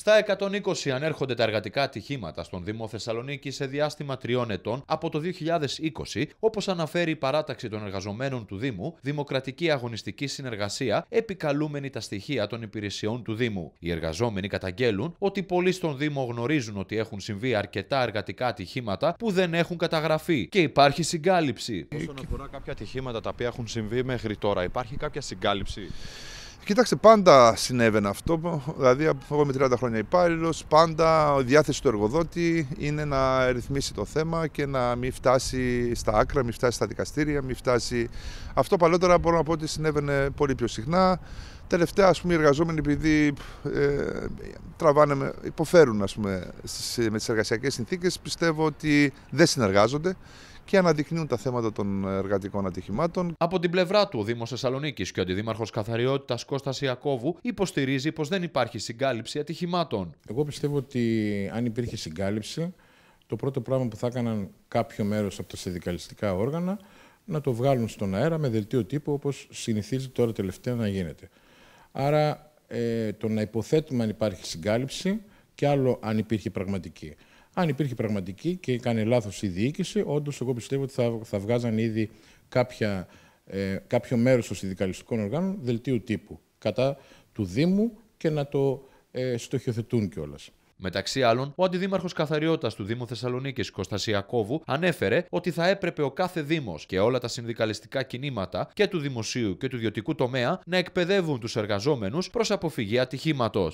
Στα 120 ανέρχονται τα εργατικά ατυχήματα στον Δήμο Θεσσαλονίκη σε διάστημα τριών ετών από το 2020, όπως αναφέρει η παράταξη των εργαζομένων του Δήμου, Δημοκρατική Αγωνιστική Συνεργασία, επικαλούμενη τα στοιχεία των υπηρεσιών του Δήμου. Οι εργαζόμενοι καταγγέλουν ότι πολλοί στον Δήμο γνωρίζουν ότι έχουν συμβεί αρκετά εργατικά ατυχήματα που δεν έχουν καταγραφεί και υπάρχει συγκάλυψη. Όσον αφορά κάποια ατυχήματα τα οποία έχουν συμβεί μέχρι τώρα, υπάρχει κάποια συγκάλυψη. Κοιτάξτε, πάντα συνέβαινε αυτό. Δηλαδή, εγώ είμαι 30 χρόνια υπάλληλος. Πάντα η διάθεση του εργοδότη είναι να ρυθμίσει το θέμα και να μην φτάσει στα άκρα, μην φτάσει στα δικαστήρια, μην φτάσει. Αυτό παλαιότερα μπορώ να πω ότι συνέβαινε πολύ πιο συχνά. Τελευταία, ας πούμε, οι εργαζόμενοι επειδή ε, τραβάνε, υποφέρουν ας πούμε, με τις εργασιακές συνθήκες, πιστεύω ότι δεν συνεργάζονται και αναδεικνύουν τα θέματα των εργατικών ατυχημάτων. Από την πλευρά του, ο Δήμος Θεσσαλονίκης και ο Αντιδήμαρχος Καθαριότητας Κώστας Ιακώβου υποστηρίζει πως δεν υπάρχει συγκάλυψη ατυχημάτων. Εγώ πιστεύω ότι αν υπήρχε συγκάλυψη, το πρώτο πράγμα που θα έκαναν κάποιο μέρος από τα συνδικαλιστικά όργανα να το βγάλουν στον αέρα με δελτίο τύπου όπως συνηθίζει τώρα τελευταία να γίνεται. Άρα ε, το να υποθέτουμε αν υπάρχει συγκάλυψη και άλλο αν υπήρχε πραγματική. Αν υπήρχε πραγματική και έκανε λάθος η διοίκηση, όντως εγώ πιστεύω ότι θα, θα βγάζαν ήδη κάποια, ε, κάποιο μέρος των συνδικαλιστικών οργάνων δελτίου τύπου κατά του Δήμου και να το ε, στοχιοθετούν κιόλας. Μεταξύ άλλων, ο αντιδήμαρχος καθαριότητα του Δήμου Θεσσαλονίκης Κωνστασιακόβου ανέφερε ότι θα έπρεπε ο κάθε Δήμος και όλα τα συνδικαλιστικά κινήματα και του δημοσίου και του ιδιωτικού τομέα να εκπαιδεύουν τους εργαζόμενους προς αποφυγή ατυχήματος.